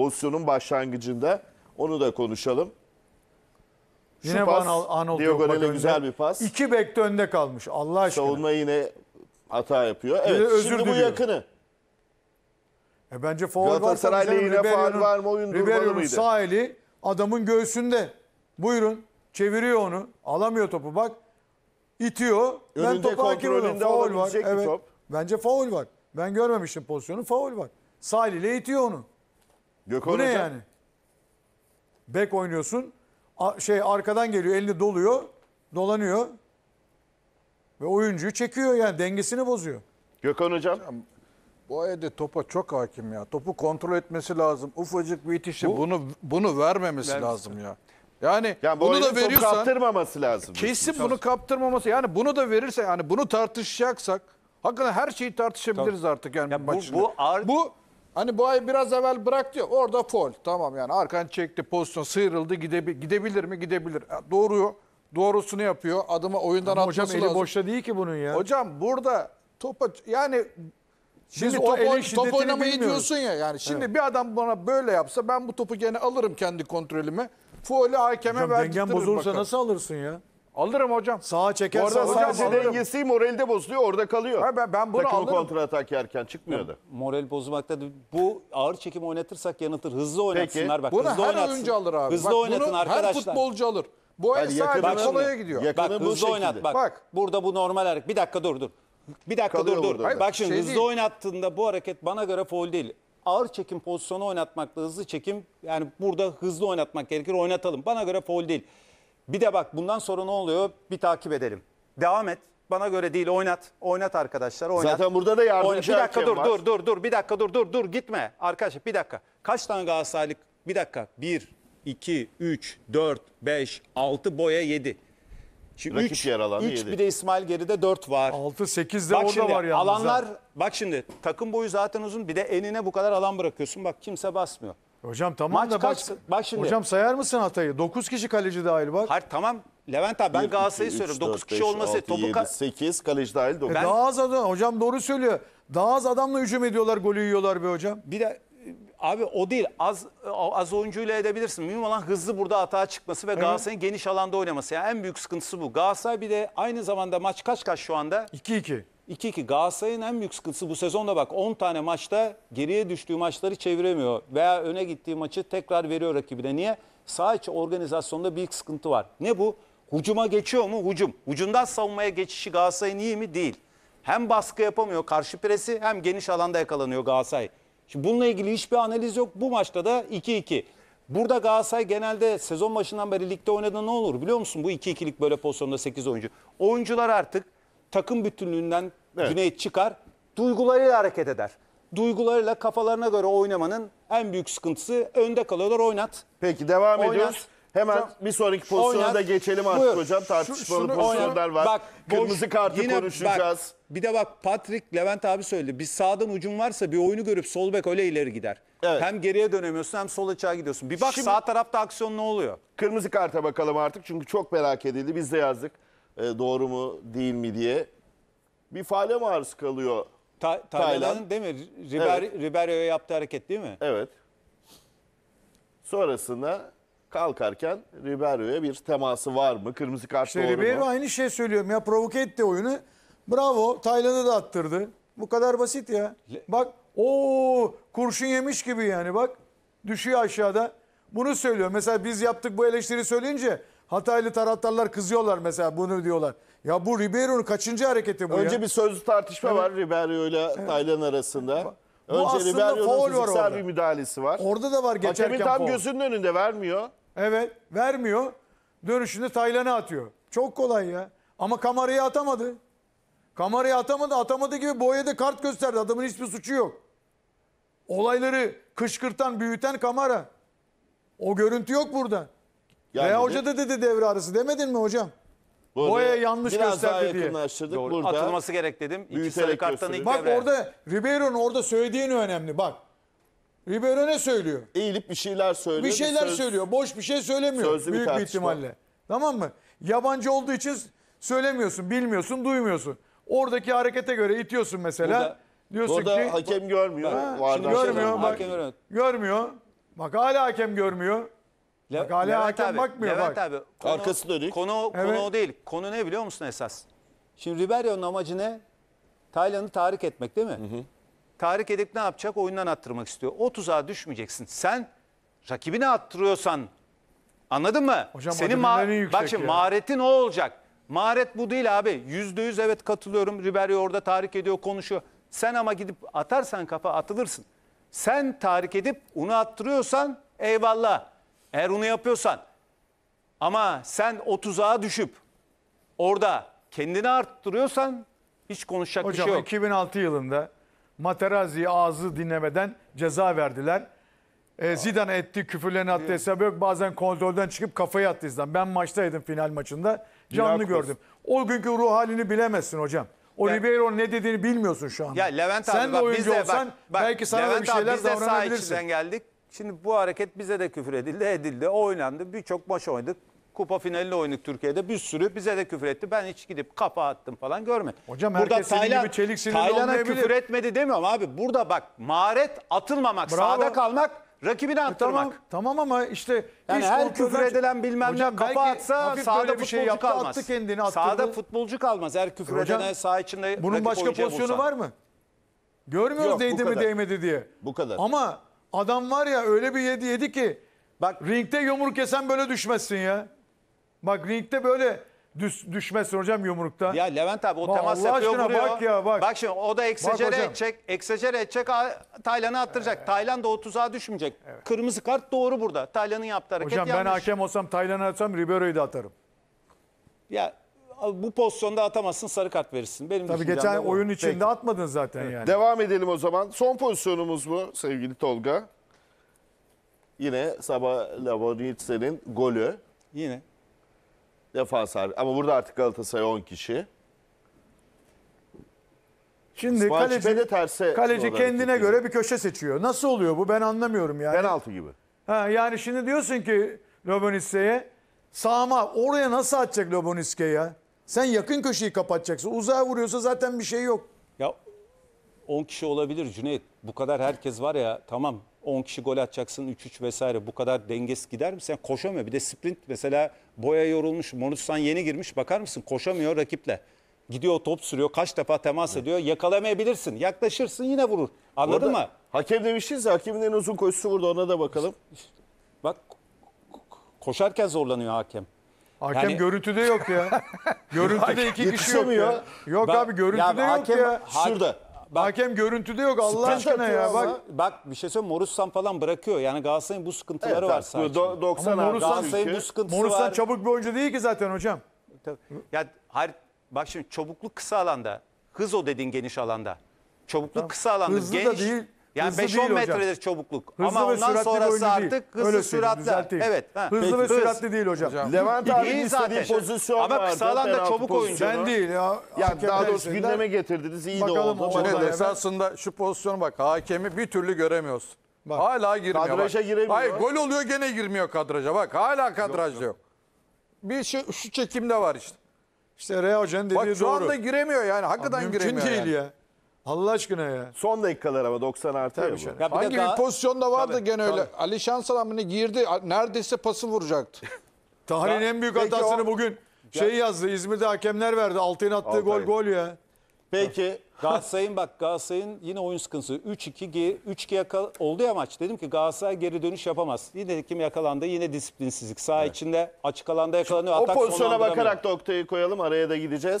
pozisyonun başlangıcında. Onu da konuşalım. Şu yine pas, Anol, Anol güzel bir pas. İki bek önde kalmış Allah aşkına. Savunma yine hata yapıyor. Evet, özür şimdi bu yakını. E bence faul var. Galatasaray'la yine faul var mı oyun durmalı mıydı? sağ eli adamın göğsünde. Buyurun çeviriyor onu. Alamıyor topu bak. İtiyor. Önünde ben topu kontrolünde faul var. Evet. Top. Bence faul var. Ben görmemiştim pozisyonu. Faul var. Sağ eliyle itiyor onu. Gökhan Bu ne Hoca- yani? Bek oynuyorsun. şey arkadan geliyor, elini doluyor, dolanıyor. Ve oyuncuyu çekiyor yani dengesini bozuyor. Gökhan Hocam. Bu Ayede topa çok hakim ya. Topu kontrol etmesi lazım. Ufacık bir itişi bunu bunu vermemesi lazım ya. Yani, Yani bu bunu da veriyorsan kaptırmaması lazım. kesin bunu kaptırmaması. Yani bunu da verirse yani bunu tartışacaksak hakikaten her şeyi tartışabiliriz artık yani Ya bu, bu ar- bu Hani bu ay biraz evvel bıraktı ya orada fol. Tamam yani arkan çekti pozisyon sıyrıldı gidebi gidebilir mi gidebilir. Doğru doğrusunu yapıyor adımı oyundan Ama atması hocam eli boşta değil ki bunun ya. Hocam burada topa yani Şimdi Biz top, top oynamayı diyorsun ya yani. Şimdi evet. bir adam bana böyle yapsa ben bu topu gene alırım kendi kontrolüme. Fuolü hakeme verdim. Dengen bozulursa bakalım. nasıl alırsın ya? Alırım hocam. Sağa çeker Orada sadece dengesi dengesi de bozuluyor orada kalıyor. Ha, ben, ben bunu Takımı alırım. kontra atak yerken çıkmıyor da. Moral bozmakta. bu ağır çekim oynatırsak yanıtır. Hızlı oynatsınlar bak. Bunu hızlı her oynatsın. oyuncu alır abi. Hızlı Bak, oynatın bunu arkadaşlar. her futbolcu alır. Bu el sadece Bak kolaya gidiyor. Bak hızlı şekilde. oynat bak. Bak. Burada bu normal hareket. Bir dakika dur dur. Bir dakika Kalıyor dur dur. burada Bak şimdi Şey hızlı değil. oynattığında bu hareket bana göre foul değil. Ağır çekim pozisyonu oynatmakla hızlı çekim yani burada hızlı oynatmak gerekir oynatalım. Bana göre foul değil. Bir de bak bundan sonra ne oluyor bir takip edelim. Devam et. Bana göre değil oynat. Oynat arkadaşlar oynat. Zaten burada da yardımcı oynat. Bir dakika dur var. dur dur dur. Bir dakika dur dur dur gitme. Arkadaşlar bir dakika. Kaç tane Galatasaraylık? Bir dakika. Bir, iki, üç, dört, beş, altı boya yedi. Şimdi Rakip 3, yaralandı 3 yedi. bir de İsmail geride dört var. Altı sekiz de bak orada var yalnız. Alanlar bak şimdi takım boyu zaten uzun bir de enine bu kadar alan bırakıyorsun. Bak kimse basmıyor. Hocam tamam Maç da kaç? bak, Bak şimdi. hocam sayar mısın Hatay'ı? 9 kişi kaleci dahil var. Hayır tamam Levent abi ben Galatasaray'ı söylüyorum. 9 kişi olması topu ka- 8 kaleci dahil 9. Ben e Daha az adam hocam doğru söylüyor. Daha az adamla hücum ediyorlar, golü yiyorlar be hocam. bir de abi o değil az az oyuncuyla edebilirsin. Mühim olan hızlı burada hata çıkması ve Galatasaray'ın geniş alanda oynaması. Yani en büyük sıkıntısı bu. Galatasaray bir de aynı zamanda maç kaç kaç şu anda? 2-2. 2-2 Galatasaray'ın en büyük sıkıntısı bu sezonda bak 10 tane maçta geriye düştüğü maçları çeviremiyor. Veya öne gittiği maçı tekrar veriyor rakibine. Niye? Sağ içi organizasyonda büyük sıkıntı var. Ne bu? Hucuma geçiyor mu? Hucum. Hucundan savunmaya geçişi Galatasaray'ın iyi mi? Değil. Hem baskı yapamıyor karşı presi hem geniş alanda yakalanıyor Galatasaray. Şimdi bununla ilgili hiçbir analiz yok. Bu maçta da 2-2. Burada Galatasaray genelde sezon başından beri ligde oynadı ne olur biliyor musun? Bu 2-2'lik böyle pozisyonda 8 oyuncu. Oyuncular artık takım bütünlüğünden, Evet. Cüneyt çıkar, duygularıyla hareket eder. Duygularıyla kafalarına göre oynamanın en büyük sıkıntısı önde kalıyorlar oynat. Peki devam Oynat. ediyoruz. Hemen Tamam. bir sonraki pozisyona Oynat. da geçelim artık Buyur. hocam. Tartışmalı şunu- pozisyonlar var. boş- Kırmızı kartı yine bak, konuşacağız. bir de bak Patrick Levent abi söyledi. Bir sağdan ucun varsa bir oyunu görüp sol bek öyle ileri gider. Evet. Hem geriye dönemiyorsun hem sol açığa gidiyorsun. Bir bak Şimdi- sağ tarafta aksiyon ne oluyor? Kırmızı karta bakalım artık çünkü çok merak edildi. Biz de yazdık e, doğru mu değil mi diye bir faale maruz kalıyor Ta Tayland'ın değil mi? Riber evet. Riberya'ya yaptığı hareket değil mi? Evet. Sonrasında kalkarken Ribeiro'ya bir teması var mı? Kırmızı kart işte doğru Ribeiro mu? aynı şey söylüyorum ya provoke etti oyunu. Bravo Tayland'ı da attırdı. Bu kadar basit ya. Bak o kurşun yemiş gibi yani bak düşüyor aşağıda. Bunu söylüyor. Mesela biz yaptık bu eleştiri söyleyince Hataylı taraftarlar kızıyorlar mesela bunu diyorlar. Ya bu Ribeiro'nun kaçıncı hareketi bu Önce ya? bir sözlü tartışma var Ribeiro ile Taylan arasında. Bu Önce aslında foul var orada. bir müdahalesi var. Orada da var geçerken Hakemin tam faul. gözünün önünde vermiyor. Evet vermiyor. Dönüşünde Taylan'a atıyor. Çok kolay ya. Ama kamerayı atamadı. Kamerayı atamadı. Atamadı gibi boya da kart gösterdi. Adamın hiçbir suçu yok. Olayları kışkırtan, büyüten kamera. O görüntü yok burada. Yani Veya hoca da dedi devre arası demedin mi hocam? Burada Boya yanlış biraz gösterdi daha diye. yakınlaştırdık. Doğru. Burada Atılması gerek dedim. İki sarı büyüterek karttan ilk Bak devre. orada Ribeiro'nun orada söylediğini önemli bak. Ribeiro ne söylüyor? eğilip bir şeyler söylüyor. Bir şeyler söz- söylüyor. Boş bir şey söylemiyor. Sözlü büyük bir, tartışma. ihtimalle. Tamam mı? Yabancı olduğu için söylemiyorsun, bilmiyorsun, duymuyorsun. Oradaki harekete göre itiyorsun mesela. Burada- diyorsun Burada ki hakem görmüyor. Ha, Şimdi görmüyor, bak. Hakem görmüyor. görmüyor. Bak hala hakem görmüyor. Le Bak, Levent hakem abi, bakmıyor Levent bak. abi. Konu, Arkası dönük. Konu, konu Evet. o değil. Konu ne biliyor musun esas? Şimdi Ribeiro'nun amacı ne? Taylan'ı tahrik etmek değil mi? Tahrik edip ne yapacak? Oyundan attırmak istiyor. O tuzağa düşmeyeceksin. Sen rakibine attırıyorsan anladın mı? Hocam adrenalin yüksek bak şimdi ya. maharetin o olacak. Maharet bu değil abi. Yüzde yüz evet katılıyorum. Ribery orada tahrik ediyor, konuşuyor. Sen ama gidip atarsan kafa atılırsın. Sen tahrik edip onu attırıyorsan eyvallah. Eğer onu yapıyorsan ama sen o tuzağa düşüp orada kendini arttırıyorsan hiç konuşacak Hocam, bir şey yok. 2006 yılında Materazzi ağzı dinlemeden ceza verdiler. Ee, Zidane etti küfürlerini attı hesabı yok. Bazen kontrolden çıkıp kafayı attı Zidane. Ben maçtaydım final maçında. Canlı Dünya gördüm. O günkü ruh halini bilemezsin hocam. O ya, Ribeiro'nun ne dediğini bilmiyorsun şu anda. Ya Levent Sen abi, de bak, oyuncu biz de, olsan bak, bak, belki sana Levent da bir şeyler abi, biz de davranabilirsin. içinden geldik. Şimdi bu hareket bize de küfür edildi, edildi, oynandı. Birçok maç oynadık. Kupa finalini oynadık Türkiye'de. Bir sürü bize de küfür etti. Ben hiç gidip kafa attım falan görme. Hocam burada herkes senin gibi çelik Taylan'a küfür etmedi demiyorum abi. Burada bak maharet atılmamak, Bravo. sahada kalmak, rakibini e, attırmak. Tamam, tamam ama işte Yani her kontrolden- küfür edilen bilmem ne kafa atsa hafif bir şey yaptı, kalmaz. attı kendini, attırdı. Sahada futbolcu kalmaz. Her küfür Hocam, edene saha içinde Bunun rakip başka pozisyonu vursa. var mı? Görmüyoruz Yok, değdi mi değmedi diye. Bu kadar. Ama Adam var ya öyle bir yedi yedi ki bak ringde yumruk yesen böyle düşmezsin ya. Bak ringde böyle düş, düşmezsin hocam yumrukta. Ya Levent abi o bak, temas Allah yapıyor vuruyor. Bak ya bak. Bak şimdi o da eksecere edecek. Eksecere edecek Taylan'ı attıracak. Ee. Taylan da 30'a düşmeyecek. Evet. Kırmızı kart doğru burada. Taylan'ın yaptığı hareket hocam, yanlış. Hocam ben hakem olsam Taylan'ı atsam Ribeiro'yu da atarım. Ya bu pozisyonda atamazsın sarı kart verirsin. Benim Tabii geçen de oyun içinde Peki. atmadın zaten yani. Devam edelim o zaman. Son pozisyonumuz bu sevgili Tolga. Yine Sabah Laboritsa'nın golü. Yine. Defans Ama burada artık Galatasaray 10 kişi. Şimdi İsmail kaleci, de terse kaleci kendine hareket göre bir köşe seçiyor. Nasıl oluyor bu ben anlamıyorum yani. Penaltı gibi. Ha, yani şimdi diyorsun ki Lobonisse'ye sağma oraya nasıl atacak Loboniske ya? Sen yakın köşeyi kapatacaksın. Uzağa vuruyorsa zaten bir şey yok. Ya 10 kişi olabilir Cüneyt. Bu kadar herkes var ya tamam 10 kişi gol atacaksın 3-3 vesaire bu kadar dengesiz gider mi? Sen koşamıyor. Bir de sprint mesela boya yorulmuş. Monustan yeni girmiş bakar mısın? Koşamıyor rakiple. Gidiyor top sürüyor. Kaç defa temas ediyor. Yakalamayabilirsin. Yaklaşırsın yine vurur. Anladın Orada, mı? Hakem demiştiniz ya hakemin en uzun koşusu burada ona da bakalım. Bak koşarken zorlanıyor hakem. Hakem yani... görüntüde yok ya. görüntüde iki kişi yok ya. Yok ben, abi görüntüde ya, yok hakem, ya. Şurada. Bak, hakem görüntüde yok Allah aşkına ya bak. Ama. Bak bir şey söyleyeyim Morussan falan bırakıyor. Yani Galatasaray'ın bu sıkıntıları evet, var sanki. 90 Galatasaray'ın bu sıkıntısı Morussan var. çabuk bir oyuncu değil ki zaten hocam. Tabii. Ya hayır bak şimdi çabukluk kısa alanda. Hız o dediğin geniş alanda. Çabukluk tamam. kısa alanda. Hızlı geniş, da değil. Yani 5-10 metredir çabukluk. Hızlı Ama ve ondan sonrası değil. artık hızlı süratli. Evet. ha. Hızlı ve hız. süratli değil hocam. Levent abi İyi istediği zaten. pozisyon Ama vardı. kısa alanda penaltı çabuk oyuncu. Ben değil ya. Yani daha doğrusu gündeme getirdiniz. iyi de Bakalım oldu. o- esasında şu pozisyonu bak hakemi bir türlü göremiyorsun. hala girmiyor. Kadraja bak. giremiyor. Hayır gol oluyor gene girmiyor kadraja. Bak hala kadrajda yok. Bir şey, şu çekimde var işte. İşte Rea Hoca'nın dediği Bak şu anda giremiyor yani. Hakikaten giremiyor. Mümkün değil ya. Allah aşkına ya. Son dakikalar ama 90 artı ya bir şey? Hangi daha- bir pozisyonda vardı Tabii, gene öyle. Ali Şansal mı ne girdi neredeyse pası vuracaktı. Tarihin en büyük Peki hatasını o- bugün şey yazdı. İzmir'de hakemler verdi. Altay'ın attığı gol Altay. gol ya. Peki Galatasaray'ın bak Galatasaray'ın yine oyun sıkıntısı. 3-2 3-2 yakal oldu ya maç. Dedim ki Galatasaray geri dönüş yapamaz. Yine kim yakalandı? Yine disiplinsizlik. Saha içinde açık alanda yakalanıyor. O Atak pozisyona bakarak noktayı koyalım araya da gideceğiz.